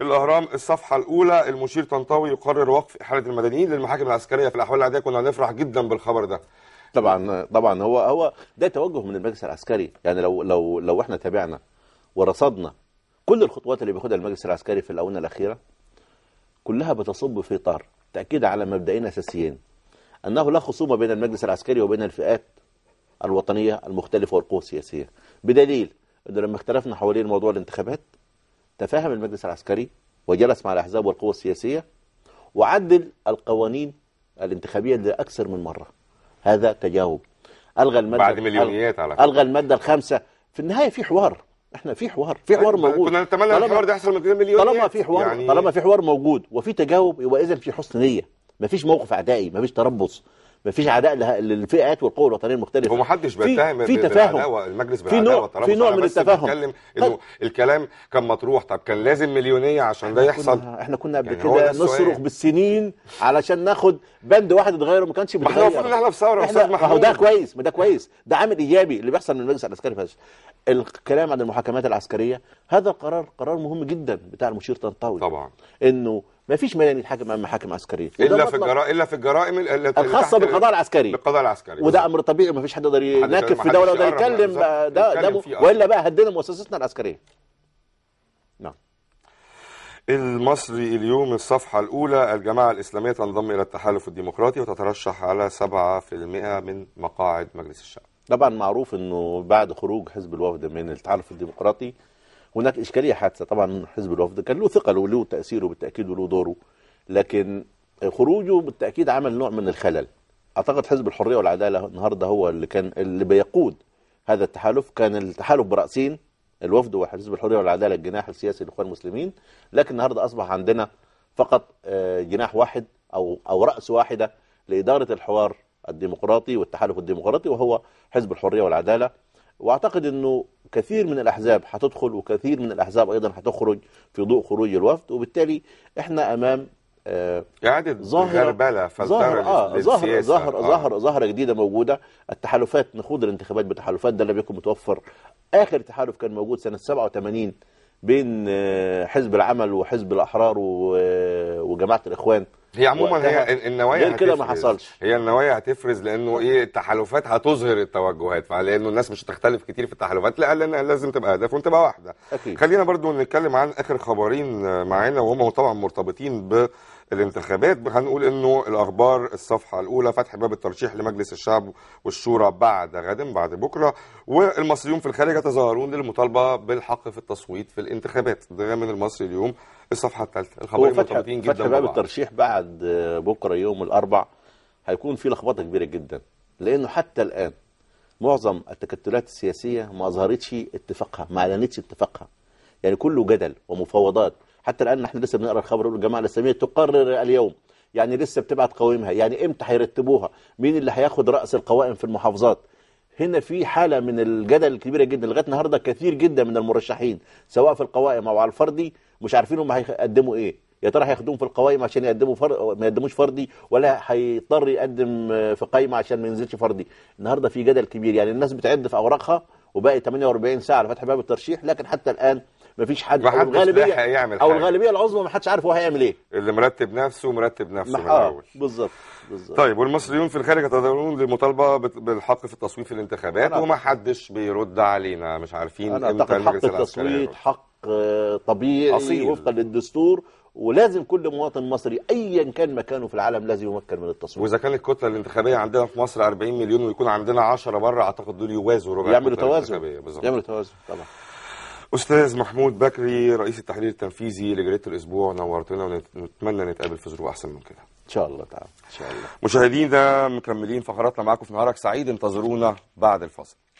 الاهرام الصفحه الاولى المشير طنطاوي يقرر وقف احاله المدنيين للمحاكم العسكريه في الاحوال العاديه كنا هنفرح جدا بالخبر ده طبعا طبعا هو هو ده توجه من المجلس العسكري يعني لو لو لو احنا تابعنا ورصدنا كل الخطوات اللي بياخدها المجلس العسكري في الاونه الاخيره كلها بتصب في اطار تاكيد على مبدئين اساسيين انه لا خصومه بين المجلس العسكري وبين الفئات الوطنيه المختلفه والقوى السياسيه بدليل انه لما اختلفنا حوالين موضوع الانتخابات تفاهم المجلس العسكري وجلس مع الأحزاب والقوى السياسية وعدل القوانين الانتخابية لأكثر من مرة هذا تجاوب ألغى المادة بعد مليونيات على ألغى المادة الخامسة في النهاية في حوار احنا في حوار في حوار طيب، موجود كنا نتمنى الحوار ده يحصل من مليونيات طالما في حوار يعني... طالما في حوار موجود وفي تجاوب يبقى اذا في حسن نيه مفيش موقف عدائي مفيش تربص مفيش عداء للفئات والقوى الوطنيه المختلفه ومحدش بيتهم في تفاهم المجلس في نوع في نوع من التفاهم بيتكلم انه طيب. الكلام كان مطروح طب كان لازم مليونيه عشان ده يحصل احنا كنا قبل يعني كده نصرخ بالسنين علشان ناخد بند واحد اتغير وما كانش بيتغير احنا المفروض ان احنا في ثوره يا استاذ محمود ده كويس ما ده كويس ده عامل ايجابي اللي بيحصل من المجلس العسكري فاش الكلام عن المحاكمات العسكريه هذا قرار قرار مهم جدا بتاع المشير طنطاوي طبعا انه ما فيش مانع يتحاكم امام محاكم عسكريه الا في الجرائم الا في الجرائم الخاصه بالقضاء العسكري بالقضاء العسكري وده امر طبيعي ما فيش حد يقدر يناكف في دوله يقدر يتكلم ده ده والا بقى هدينا مؤسستنا العسكريه نعم المصري اليوم الصفحة الأولى الجماعة الإسلامية تنضم إلى التحالف الديمقراطي وتترشح على 7% من مقاعد مجلس الشعب طبعا معروف أنه بعد خروج حزب الوفد من التحالف الديمقراطي هناك اشكاليه حادثه طبعا حزب الوفد كان له ثقله وله تاثيره بالتاكيد وله دوره لكن خروجه بالتاكيد عمل نوع من الخلل اعتقد حزب الحريه والعداله النهارده هو اللي كان اللي بيقود هذا التحالف كان التحالف براسين الوفد وحزب الحريه والعداله الجناح السياسي لإخوان المسلمين لكن النهارده اصبح عندنا فقط آه، جناح واحد او او راس واحده لاداره الحوار الديمقراطي والتحالف الديمقراطي وهو حزب الحريه والعداله واعتقد انه كثير من الاحزاب هتدخل وكثير من الاحزاب ايضا هتخرج في ضوء خروج الوفد وبالتالي احنا امام إعادة يعني ظاهرة غربلة ظاهر آه ظاهر ظاهرة آه. ظاهرة ظاهرة جديدة موجودة التحالفات نخوض الانتخابات بتحالفات ده لم يكن متوفر آخر تحالف كان موجود سنة 87 بين آه، حزب العمل وحزب الاحرار آه، وجماعه الاخوان هي عموما هي النوايا غير كده ما حصلش هي النوايا هتفرز لانه ايه التحالفات هتظهر التوجهات فلانه الناس مش هتختلف كتير في التحالفات لا لان لازم تبقى اهداف وتبقى واحده أكيد. خلينا برضو نتكلم عن اخر خبرين آه، معانا وهم طبعا مرتبطين ب الانتخابات هنقول انه الاخبار الصفحه الاولى فتح باب الترشيح لمجلس الشعب والشورى بعد غد بعد بكره والمصريون في الخارج يتظاهرون للمطالبه بالحق في التصويت في الانتخابات ده من المصري اليوم الصفحه الثالثه الخبر مرتبطين جدا فتح باب الترشيح بعد بكره يوم الاربع هيكون في لخبطه كبيره جدا لانه حتى الان معظم التكتلات السياسيه ما اظهرتش اتفاقها ما اعلنتش اتفاقها يعني كله جدل ومفاوضات حتى الان احنا لسه بنقرا الخبر الجماعه الاسلاميه تقرر اليوم يعني لسه بتبعت قوائمها يعني امتى هيرتبوها مين اللي هياخد راس القوائم في المحافظات هنا في حالة من الجدل الكبيرة جدا لغاية النهاردة كثير جدا من المرشحين سواء في القوائم أو على الفردي مش عارفين هم هيقدموا إيه يا ترى هياخدوهم في القوائم عشان يقدموا فر... ما يقدموش فردي ولا هيضطر يقدم في قايمة عشان ما ينزلش فردي النهاردة في جدل كبير يعني الناس بتعد في أوراقها وباقي 48 ساعة لفتح باب الترشيح لكن حتى الآن مفيش حد او الغالبيه يعمل او الغالبيه العظمى ما حدش عارف هو هيعمل ايه اللي مرتب نفسه مرتب نفسه من آه، الاول بالظبط بالظبط طيب والمصريون في الخارج يتظاهرون للمطالبه بالحق في التصويت في الانتخابات وما حدش بيرد علينا مش عارفين امتى حق التصويت حق آه، طبيعي أصيل. وفقا للدستور ولازم كل مواطن مصري ايا كان مكانه في العالم لازم يمكن من التصويت واذا كانت الكتله الانتخابيه عندنا في مصر 40 مليون ويكون عندنا 10 بره اعتقد دول يوازوا ربع يعملوا توازن يعملوا توازن طبعا استاذ محمود بكري رئيس التحرير التنفيذي لجريده الاسبوع نورتنا ونتمنى نتقابل في ظروف احسن من كده ان شاء الله تعالى ان شاء الله مشاهدينا مكملين فقراتنا معاكم في نهارك سعيد انتظرونا بعد الفاصل